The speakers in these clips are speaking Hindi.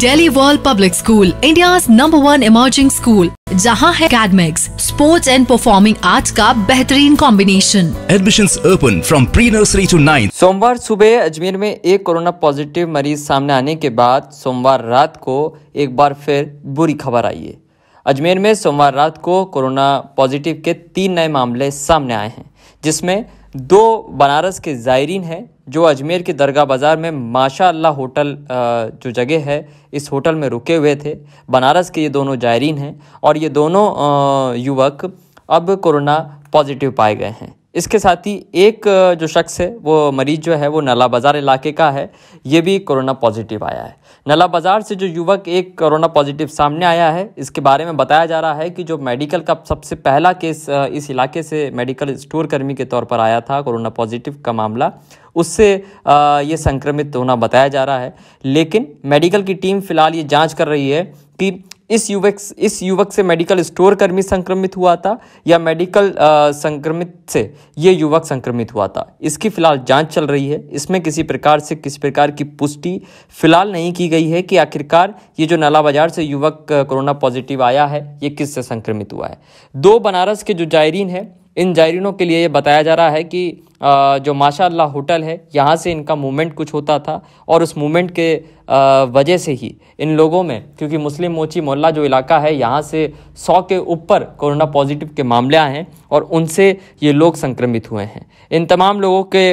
daily world public school India number one emerging school जहाँ है academics sports and performing arts का बेहतरीन combination admission open from pre nursery to nine सोमवार सुबह अजमेर में एक कोरोना पॉजिटिव मरीज सामने आने के बाद सोमवार रात को एक बार फिर बुरी खबर आई है अजमेर में सोमवार रात को कोरोना पॉजिटिव के तीन नए मामले सामने आए हैं जिसमें दो बनारस के जायरीन हैं जो अजमेर के दरगाह बाज़ार में माशाल्लाह होटल जो जगह है इस होटल में रुके हुए थे बनारस के ये दोनों जायरीन हैं और ये दोनों युवक अब कोरोना पॉजिटिव पाए गए हैं इसके साथ ही एक जो शख्स है वो मरीज जो है वो नला बाज़ार इलाके का है ये भी कोरोना पॉजिटिव आया है नला बाज़ार से जो युवक एक कोरोना पॉजिटिव सामने आया है इसके बारे में बताया जा रहा है कि जो मेडिकल का सबसे पहला केस इस इलाके से मेडिकल स्टोर कर्मी के तौर पर आया था कोरोना पॉजिटिव का मामला उससे ये संक्रमित होना बताया जा रहा है लेकिन मेडिकल की टीम फिलहाल ये जाँच कर रही है कि इस युवक इस युवक से मेडिकल स्टोर कर्मी संक्रमित हुआ था या मेडिकल संक्रमित से ये युवक संक्रमित हुआ था इसकी फिलहाल जांच चल रही है इसमें किसी प्रकार से किसी प्रकार की पुष्टि फिलहाल नहीं की गई है कि आखिरकार ये जो नाला बाजार से युवक कोरोना पॉजिटिव आया है ये किससे संक्रमित हुआ है दो बनारस के जो जायरीन है इन जायरीनों के लिए ये बताया जा रहा है कि जो माशाल्लाह होटल है यहाँ से इनका मूवमेंट कुछ होता था और उस मूवमेंट के वजह से ही इन लोगों में क्योंकि मुस्लिम मोची मोहल्ला जो इलाका है यहाँ से सौ के ऊपर कोरोना पॉजिटिव के मामले आए हैं और उनसे ये लोग संक्रमित हुए हैं इन तमाम लोगों के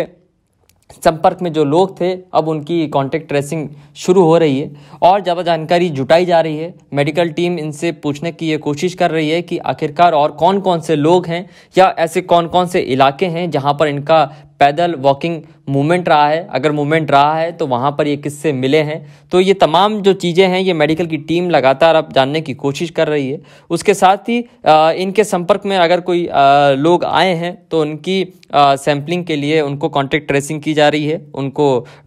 संपर्क में जो लोग थे अब उनकी कांटेक्ट ट्रेसिंग शुरू हो रही है और ज़्यादा जानकारी जुटाई जा रही है मेडिकल टीम इनसे पूछने की ये कोशिश कर रही है कि आखिरकार और कौन कौन से लोग हैं या ऐसे कौन कौन से इलाके हैं जहां पर इनका पैदल वॉकिंग मूवमेंट रहा है अगर मूवमेंट रहा है तो वहाँ पर ये किससे मिले हैं तो ये तमाम जो चीज़ें हैं ये मेडिकल की टीम लगातार अब जानने की कोशिश कर रही है उसके साथ ही इनके संपर्क में अगर कोई लोग आए हैं तो उनकी सैम्पलिंग के लिए उनको कॉन्टेक्ट ट्रेसिंग की जा रही है उनको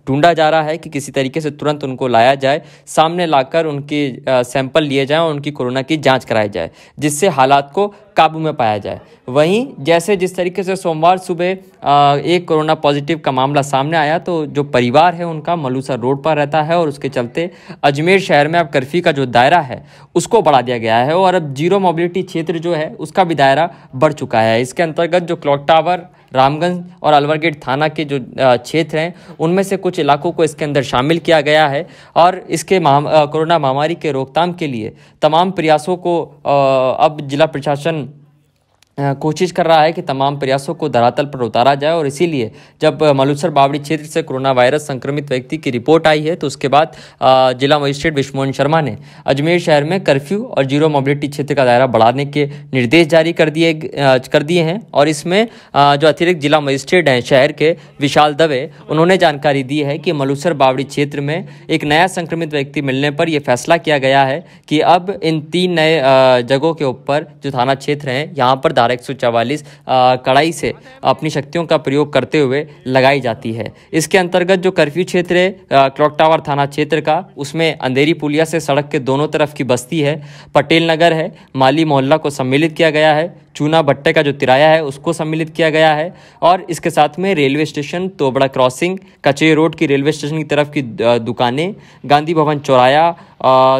ढूंढा जा रहा है कि किसी तरीके से तुरंत उनको लाया जाए सामने लाकर उनके सैंपल लिए जाएँ और उनकी कोरोना की जाँच कराई जाए जिससे हालात को काबू में पाया जाए वहीं जैसे जिस तरीके से सोमवार सुबह एक कोरोना पॉजिटिव का मामला सामने आया तो जो परिवार है उनका मलूसा रोड पर रहता है और उसके चलते अजमेर शहर में अब कर्फ्यू का जो दायरा है उसको बढ़ा दिया गया है और अब जीरो मोबिलिटी क्षेत्र जो है उसका भी दायरा बढ़ चुका है इसके अंतर्गत जो क्लॉक टावर रामगंज और अलवर गेट थाना के जो क्षेत्र हैं उनमें से कुछ इलाकों को इसके अंदर शामिल किया गया है और इसके महा कोरोना महामारी के रोकथाम के लिए तमाम प्रयासों को अब जिला प्रशासन कोशिश कर रहा है कि तमाम प्रयासों को धरातल पर उतारा जाए और इसीलिए जब मलूसर बावड़ी क्षेत्र से कोरोना वायरस संक्रमित व्यक्ति की रिपोर्ट आई है तो उसके बाद जिला मजिस्ट्रेट विश्वमोहन शर्मा ने अजमेर शहर में कर्फ्यू और जीरो मोबिलिटी क्षेत्र का दायरा बढ़ाने के निर्देश जारी कर दिए कर दिए हैं और इसमें जो अतिरिक्त जिला मजिस्ट्रेट हैं शहर के विशाल दवे उन्होंने जानकारी दी है कि मलूसर बावड़ी क्षेत्र में एक नया संक्रमित व्यक्ति मिलने पर यह फैसला किया गया है कि अब इन तीन नए जगहों के ऊपर जो थाना क्षेत्र हैं यहाँ पर धारा एक कड़ाई से अपनी शक्तियों का प्रयोग करते हुए लगाई जाती है इसके अंतर्गत जो कर्फ्यू क्षेत्र है क्लॉक टावर थाना क्षेत्र का उसमें अंधेरी पुलिया से सड़क के दोनों तरफ की बस्ती है पटेल नगर है माली मोहल्ला को सम्मिलित किया गया है चूना भट्टे का जो तिराया है उसको सम्मिलित किया गया है और इसके साथ में रेलवे स्टेशन तोबड़ा क्रॉसिंग कचे रोड की रेलवे स्टेशन की तरफ की दुकानें गांधी भवन चौराया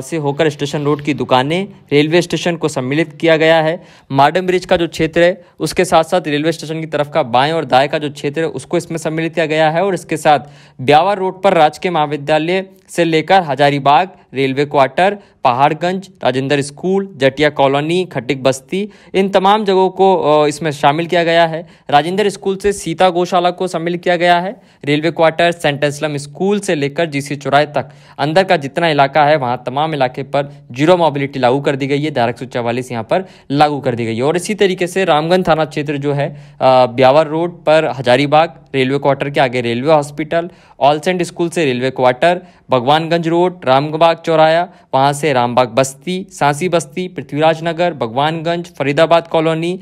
से होकर स्टेशन रोड की दुकानें रेलवे स्टेशन को सम्मिलित किया गया है मार्डन ब्रिज का जो क्षेत्र है उसके साथ साथ रेलवे स्टेशन की तरफ का बाएं और दाएं का जो क्षेत्र है उसको इसमें सम्मिलित किया गया है और इसके साथ ब्यावर रोड पर राजकीय महाविद्यालय से लेकर Hazaribagh railway quarter Paharganj Rajendra school Jatiya colony Khatik बस्ती इन तमाम जगहों को इसमें शामिल किया गया है राजेंद्र स्कूल से सीता गौशाला को शामिल किया गया है railway quarter saint Anselm school से लेकर सी चौराहे तक अंदर का जितना इलाका है वहाँ तमाम इलाके पर जीरो मोबिलिटी लागू कर दी गई है धारा एक यहाँ पर लागू कर दी गई है और इसी तरीके से रामगंज थाना क्षेत्र जो है ब्यावर रोड पर हजारीबाग रेलवे क्वार्टर के आगे रेलवे हॉस्पिटल सेंट स्कूल से railway quarter Bhagwanganj road Rambagh चौराया वहाँ से रामबाग बस्ती सांसी बस्ती Prithviraj Nagar Bhagwanganj Faridabad colony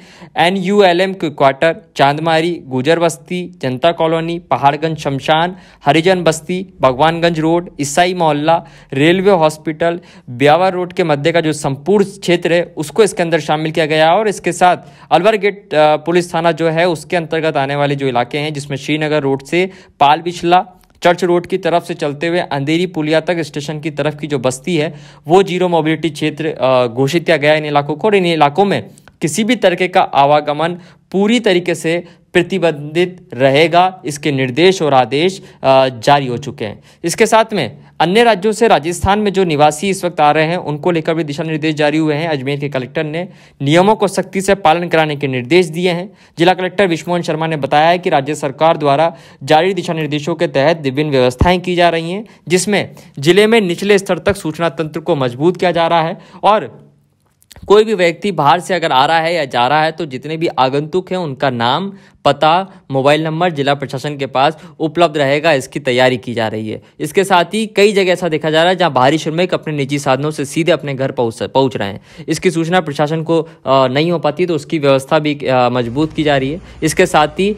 N U L M के क्वार्टर चांदमारी गुजर बस्ती जनता कॉलोनी पहाड़गंज शमशान हरिजन बस्ती भगवानगंज रोड ईसाई मोहल्ला रेलवे हॉस्पिटल ब्यावर रोड के मध्य का जो संपूर्ण क्षेत्र है उसको इसके अंदर शामिल किया गया और इसके साथ अलवर गेट पुलिस थाना जो है उसके अंतर्गत आने वाले जो इलाके हैं जिसमें श्रीनगर रोड से पाल बिछला चर्च रोड की तरफ से चलते हुए अंधेरी पुलिया तक स्टेशन की तरफ की जो बस्ती है वो जीरो मोबिलिटी क्षेत्र घोषित किया गया इन इलाकों को और इन इलाकों में किसी भी तरीके का आवागमन पूरी तरीके से प्रतिबंधित रहेगा इसके निर्देश और आदेश जारी हो चुके हैं इसके साथ में अन्य राज्यों से राजस्थान में जो निवासी इस वक्त आ रहे हैं उनको लेकर भी दिशा निर्देश जारी हुए हैं अजमेर के कलेक्टर ने नियमों को सख्ती से पालन कराने के निर्देश दिए हैं जिला कलेक्टर विश्वमोहन शर्मा ने बताया है कि राज्य सरकार द्वारा जारी दिशा निर्देशों के तहत विभिन्न व्यवस्थाएं की जा रही हैं जिसमें जिले में निचले स्तर तक सूचना तंत्र को मजबूत किया जा रहा है और कोई भी व्यक्ति बाहर से अगर आ रहा है या जा रहा है तो जितने भी आगंतुक हैं उनका नाम पता मोबाइल नंबर जिला प्रशासन के पास उपलब्ध रहेगा इसकी तैयारी की जा रही है इसके साथ ही कई जगह ऐसा देखा जा रहा है जहाँ भारी श्रमिक अपने निजी साधनों से सीधे अपने घर पहुँच पहुँच रहे हैं इसकी सूचना प्रशासन को नहीं हो पाती तो उसकी व्यवस्था भी मजबूत की जा रही है इसके साथ ही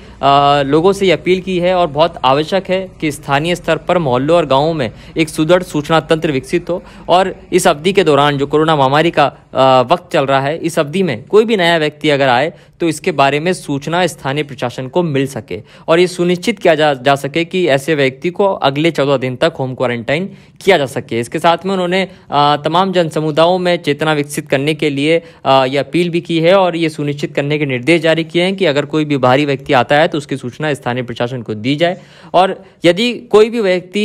लोगों से ये अपील की है और बहुत आवश्यक है कि स्थानीय स्तर पर मोहल्लों और गाँवों में एक सुदृढ़ सूचना तंत्र विकसित हो और इस अवधि के दौरान जो कोरोना महामारी का वक्त चल रहा है इस अवधि में कोई भी नया व्यक्ति अगर आए तो इसके बारे में सूचना स्थानीय प्रशासन को मिल सके और ये सुनिश्चित किया जा, जा सके कि ऐसे व्यक्ति को अगले चौदह दिन तक होम क्वारंटाइन किया जा सके इसके साथ में उन्होंने तमाम जन समुदायों में चेतना विकसित करने के लिए यह अपील भी की है और ये सुनिश्चित करने के निर्देश जारी किए हैं कि अगर कोई भी बाहरी व्यक्ति आता है तो उसकी सूचना स्थानीय प्रशासन को दी जाए और यदि कोई भी व्यक्ति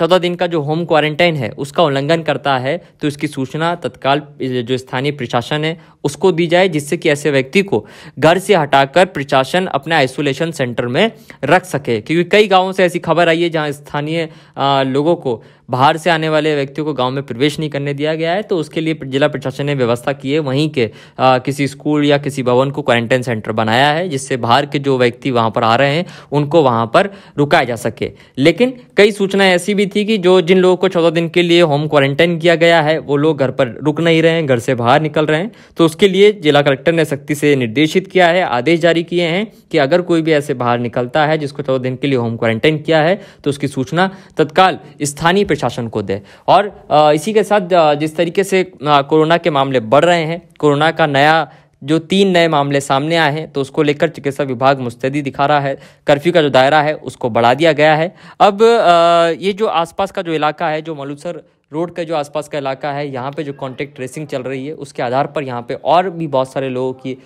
चौदह दिन का जो होम क्वारंटाइन है उसका उल्लंघन करता है तो इसकी सूचना तत्काल जो स्थानीय प्रशासन है उसको दी जाए जिससे कि ऐसे व्यक्ति को घर से हटाकर प्रशासन राशन अपने आइसोलेशन सेंटर में रख सके क्योंकि कई गांवों से ऐसी खबर आई है जहाँ स्थानीय लोगों को बाहर से आने वाले व्यक्तियों को गाँव में प्रवेश नहीं करने दिया गया है तो उसके लिए जिला प्रशासन ने व्यवस्था की है वहीं के आ, किसी स्कूल या किसी भवन को क्वारंटाइन सेंटर बनाया है जिससे बाहर के जो व्यक्ति वहाँ पर आ रहे हैं उनको वहाँ पर रुकाया जा सके लेकिन कई सूचनाएं ऐसी भी थी कि जो जिन लोगों को चौदह दिन के लिए होम क्वारंटाइन किया गया है वो लोग घर पर रुक नहीं रहे हैं घर से बाहर निकल रहे हैं तो उसके लिए जिला कलेक्टर ने सख्ती से निर्देशित किया है आदेश जारी किए हैं कि अगर कोई भी ऐसे बाहर निकलता है जिसको चौदह दिन के लिए होम क्वारंटाइन किया है तो उसकी सूचना तत्काल स्थानीय प्रशासन को दे और इसी के साथ जिस तरीके से कोरोना के मामले बढ़ रहे हैं कोरोना का नया जो तीन नए मामले सामने आए हैं तो उसको लेकर चिकित्सा विभाग मुस्तैदी दिखा रहा है कर्फ्यू का जो दायरा है उसको बढ़ा दिया गया है अब ये जो आसपास का जो इलाका है जो मलूसर रोड का जो आसपास का इलाका है यहाँ पे जो कॉन्टैक्ट ट्रेसिंग चल रही है उसके आधार पर यहाँ पे और भी बहुत सारे लोगों की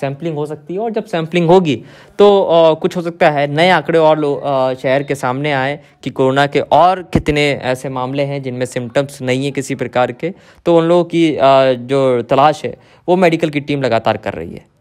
सैम्पलिंग हो सकती है और जब सैम्पलिंग होगी तो आ, कुछ हो सकता है नए आंकड़े और लोग शहर के सामने आए कि कोरोना के और कितने ऐसे मामले हैं जिनमें सिम्टम्स नहीं है किसी प्रकार के तो उन लोगों की आ, जो तलाश है वो मेडिकल की टीम लगातार कर रही है